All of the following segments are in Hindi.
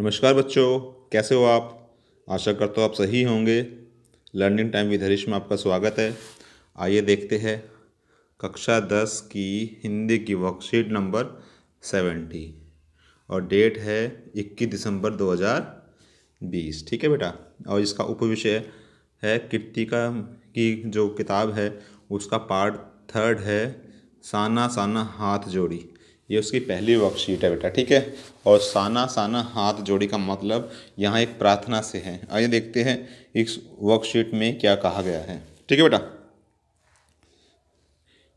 नमस्कार बच्चों कैसे हो आप आशा करता हूँ आप सही होंगे लर्निंग टाइम विद हरीश में आपका स्वागत है आइए देखते हैं कक्षा दस की हिंदी की वर्कशीट नंबर सेवेंटी और डेट है इक्कीस दिसंबर दो हज़ार बीस ठीक है बेटा और इसका उपविषय है कृतिका की जो किताब है उसका पार्ट थर्ड है साना साना हाथ जोड़ी ये उसकी पहली वर्कशीट है बेटा ठीक है और साना साना हाथ जोड़ी का मतलब यहाँ एक प्रार्थना से है आइए देखते हैं इस वर्कशीट में क्या कहा गया है ठीक है बेटा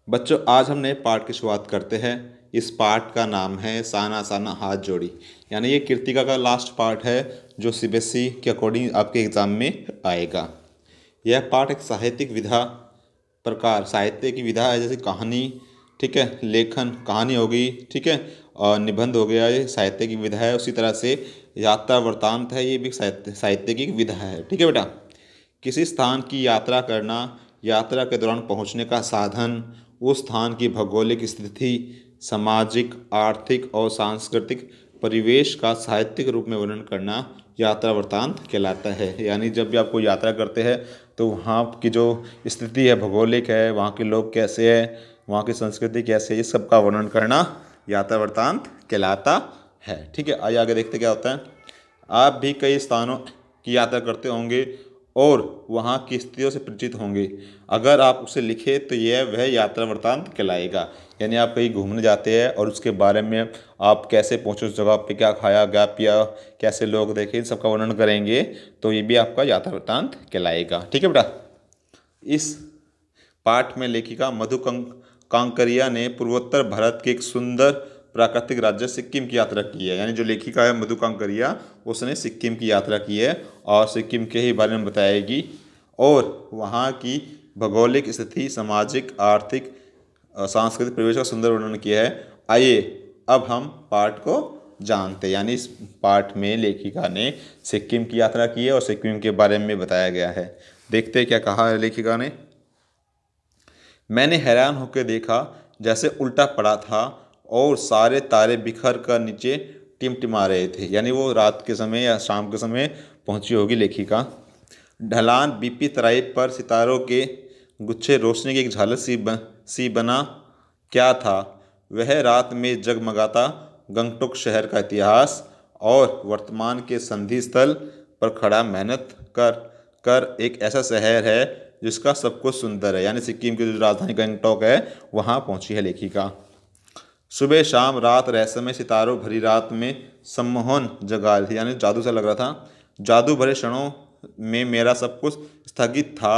बच्चों आज हम नए पाठ की शुरुआत करते हैं इस पाठ का नाम है साना साना हाथ जोड़ी यानी ये कृतिका का लास्ट पार्ट है जो सी बी एस ई के अकॉर्डिंग आपके एग्ज़ाम में आएगा यह पाठ एक साहित्यिक विधा प्रकार साहित्य की विधा है जैसे कहानी ठीक है लेखन कहानी हो गई ठीक है और निबंध हो गया ये साहित्य की विधा है उसी तरह से यात्रा वृतांत है ये भी साहित्य साहित्य की विधा है ठीक है बेटा किसी स्थान की यात्रा करना यात्रा के दौरान पहुंचने का साधन उस स्थान की भौगोलिक स्थिति सामाजिक आर्थिक और सांस्कृतिक परिवेश का साहित्यिक रूप में वर्णन करना यात्रा वृतांत कहलाता है यानी जब भी आपको यात्रा करते हैं तो वहाँ की जो स्थिति है भौगोलिक है वहाँ के लोग कैसे हैं वहाँ की संस्कृति कैसे है इस सब का वर्णन करना यात्रा यात्रावृत्तांत कहलाता है ठीक है आइए आगे देखते क्या होता है आप भी कई स्थानों की यात्रा करते होंगे और वहाँ की स्थितियों से परिचित होंगे अगर आप उसे लिखे तो यह वह यात्रा वृत्तांत कहलाएगा यानी आप कहीं घूमने जाते हैं और उसके बारे में आप कैसे पहुँचे उस जगह पर क्या खाया गया पिया कैसे लोग देखे इन सबका वर्णन करेंगे तो ये भी आपका यात्रा वृत्तांत कहलाएगा ठीक है बेटा इस पाठ में लेखिका मधुकंक कांकरिया ने पूर्वोत्तर भारत के एक सुंदर प्राकृतिक राज्य सिक्किम की यात्रा की है यानी जो लेखिका है मधु कांकरिया उसने सिक्किम की यात्रा की है और सिक्किम के ही बारे में बताएगी और वहाँ की भौगोलिक स्थिति सामाजिक आर्थिक सांस्कृतिक परिवेश का सुंदर वर्णन किया है आइए अब हम पाठ को जानते यानी इस पाठ में लेखिका ने सिक्किम की यात्रा की है और सिक्किम के बारे में बताया गया है देखते क्या कहा है लेखिका ने मैंने हैरान होकर देखा जैसे उल्टा पड़ा था और सारे तारे बिखर कर नीचे टिमटिमा रहे थे यानी वो रात के समय या शाम के समय पहुंची होगी लेखिका ढलान बीपी तराई पर सितारों के गुच्छे रोशनी की एक झालर सी ब, सी बना क्या था वह रात में जगमगाता गंगटोक शहर का इतिहास और वर्तमान के संधि स्थल पर खड़ा मेहनत कर कर एक ऐसा शहर है जिसका सब कुछ सुंदर है यानी सिक्किम की जो राजधानी गंगटोक है वहाँ पहुँची है लेखिका सुबह शाम रात रहस्य में सितारों भरी रात में सम्मोहन जगा रही थी यानी जादू सा लग रहा था जादू भरे क्षणों में मेरा सब कुछ स्थगित था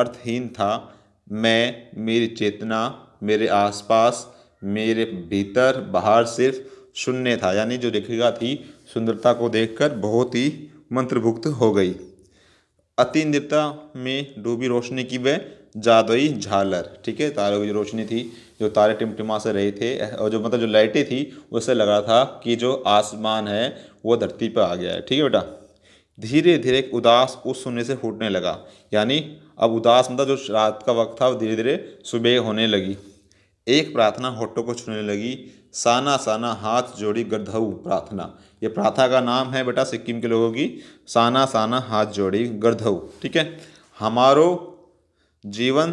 अर्थहीन था मैं मेरी चेतना मेरे आसपास मेरे भीतर बाहर सिर्फ शून्य था यानी जो रेखिका थी सुंदरता को देखकर बहुत ही मंत्रभुक्त हो गई अति निद्रा में डूबी रोशनी की वह जादुई झालर ठीक है तारों की जो रोशनी थी जो तारे टिमटिमा से रहे थे और जो मतलब जो लाइटें थी उससे लग रहा था कि जो आसमान है वो धरती पर आ गया है ठीक है बेटा धीरे धीरे उदास उस सुनने से फूटने लगा यानी अब उदास मतलब जो रात का वक्त था वो धीरे धीरे सुबह होने लगी एक प्रार्थना होठों को छूने लगी साना साना हाथ जोड़ी गर्धऊ प्रार्थना ये प्रार्थना का नाम है बेटा सिक्किम के लोगों की साना साना हाथ जोड़ी गर्धऊ ठीक है हमारो जीवन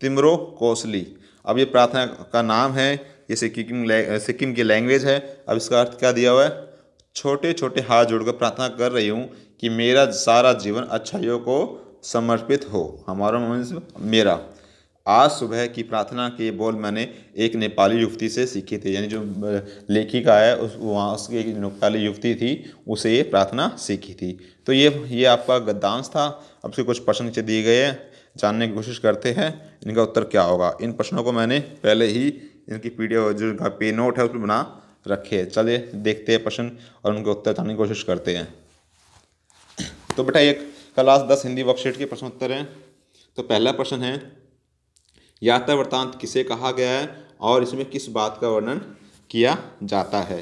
तिमरो कोसली अब ये प्रार्थना का नाम है ये सिक्किम सिक्किम की लैंग्वेज है अब इसका अर्थ क्या दिया हुआ है छोटे छोटे हाथ जोड़कर प्रार्थना कर रही हूँ कि मेरा सारा जीवन अच्छाइयों को समर्पित हो हमारा मीन्स मेरा आज सुबह की प्रार्थना के बोल मैंने एक नेपाली युवती से सीखे थे यानी जो लेखिका है उस वहाँ उसकी एक नेपाली युवती थी उसे ये प्रार्थना सीखी थी तो ये ये आपका गद्दांश था आपसे कुछ प्रश्न नीचे दिए गए हैं जानने की कोशिश करते हैं इनका उत्तर क्या होगा इन प्रश्नों को मैंने पहले ही इनकी पी जो इनका पे नोट है उस पर बना रखे है चलिए देखते हैं प्रश्न और उनके उत्तर जानने की कोशिश करते हैं तो बेटा एक क्लास दस हिंदी वर्कशीट के प्रश्न उत्तर हैं तो पहला प्रश्न है यात्रा वृत्तांत किसे कहा गया है और इसमें किस बात का वर्णन किया जाता है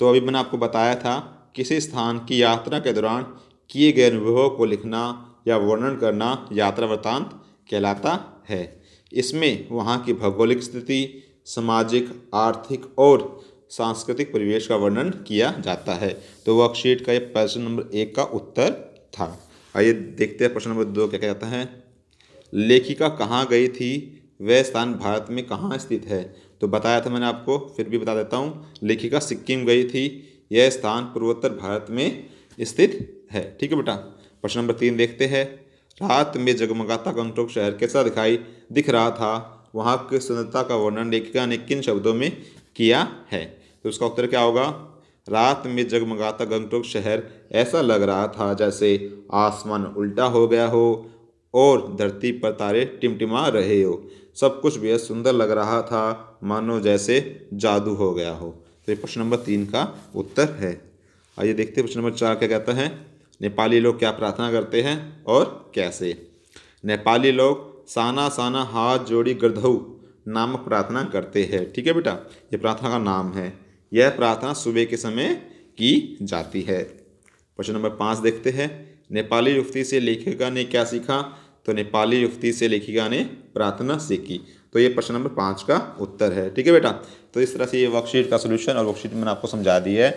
तो अभी मैंने आपको बताया था किसी स्थान की यात्रा के दौरान किए गए अनुभवों को लिखना या वर्णन करना यात्रा वृत्तांत कहलाता है इसमें वहाँ की भौगोलिक स्थिति सामाजिक आर्थिक और सांस्कृतिक परिवेश का वर्णन किया जाता है तो वर्कशीट का ये प्रश्न नंबर एक का उत्तर था आइए देखते हैं प्रश्न नंबर दो क्या कहता है लेखिका कहाँ गई थी वह स्थान भारत में कहाँ स्थित है तो बताया था मैंने आपको फिर भी बता देता हूँ लेखिका सिक्किम गई थी यह स्थान पूर्वोत्तर भारत में स्थित है ठीक है बेटा प्रश्न नंबर तीन देखते हैं रात में जगमगाता कंटोक शहर कैसा दिखाई दिख रहा था वहाँ की सुंदरता का वर्णन लेखिका ने किन शब्दों में किया है तो उसका उत्तर क्या होगा रात में जगमगाता गंगटोक शहर ऐसा लग रहा था जैसे आसमान उल्टा हो गया हो और धरती पर तारे टिमटिमा रहे हो सब कुछ बेहद सुंदर लग रहा था मानो जैसे जादू हो गया हो तो ये प्रश्न नंबर तीन का उत्तर है आइए देखते हैं प्रश्न नंबर चार क्या कहता है नेपाली लोग क्या प्रार्थना करते हैं और कैसे नेपाली लोग साना साना हाथ जोड़ी गर्धऊ नामक प्रार्थना करते हैं ठीक है बेटा ये प्रार्थना का नाम है यह प्रार्थना सुबह के समय की जाती है प्रश्न नंबर पाँच देखते हैं नेपाली युवती से लेखिका ने क्या सीखा तो नेपाली युवती से लेखिका ने प्रार्थना सीखी तो ये प्रश्न नंबर पाँच का उत्तर है ठीक है बेटा तो इस तरह से ये वर्कशीट का सोल्यूशन और वर्कशीट मैंने आपको समझा दी है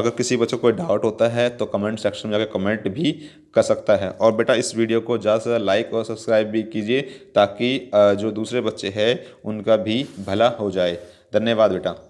अगर किसी बच्चों को कोई डाउट होता है तो कमेंट सेक्शन में जाकर कमेंट भी कर सकता है और बेटा इस वीडियो को ज़्यादा से ज़्यादा लाइक और सब्सक्राइब भी कीजिए ताकि जो दूसरे बच्चे हैं उनका भी भला हो जाए धन्यवाद बेटा